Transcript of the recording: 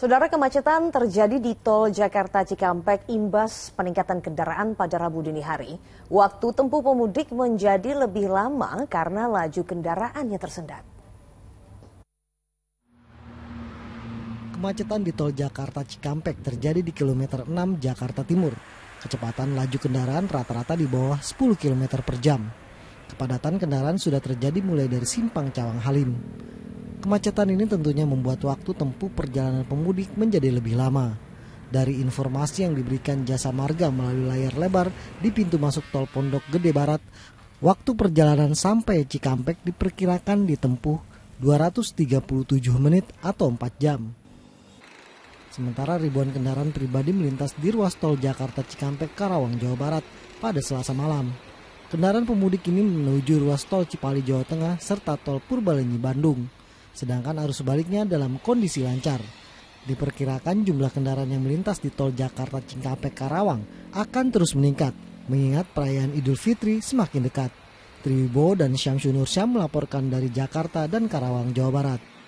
Saudara kemacetan terjadi di tol Jakarta Cikampek imbas peningkatan kendaraan pada Rabu dini hari. Waktu tempuh pemudik menjadi lebih lama karena laju kendaraannya tersendat. Kemacetan di tol Jakarta Cikampek terjadi di kilometer 6 Jakarta Timur. Kecepatan laju kendaraan rata-rata di bawah 10 km per jam. Kepadatan kendaraan sudah terjadi mulai dari Simpang Cawang Halim. Kemacetan ini tentunya membuat waktu tempuh perjalanan pemudik menjadi lebih lama. Dari informasi yang diberikan jasa marga melalui layar lebar di pintu masuk tol Pondok Gede Barat, waktu perjalanan sampai Cikampek diperkirakan ditempuh 237 menit atau 4 jam. Sementara ribuan kendaraan pribadi melintas di ruas tol Jakarta Cikampek Karawang Jawa Barat pada Selasa malam. Kendaraan pemudik ini menuju ruas tol Cipali Jawa Tengah serta tol Purbalenyi Bandung sedangkan arus baliknya dalam kondisi lancar. Diperkirakan jumlah kendaraan yang melintas di tol Jakarta Cikampek Karawang akan terus meningkat, mengingat perayaan Idul Fitri semakin dekat. Tribo dan Syamsunur Syam melaporkan dari Jakarta dan Karawang, Jawa Barat.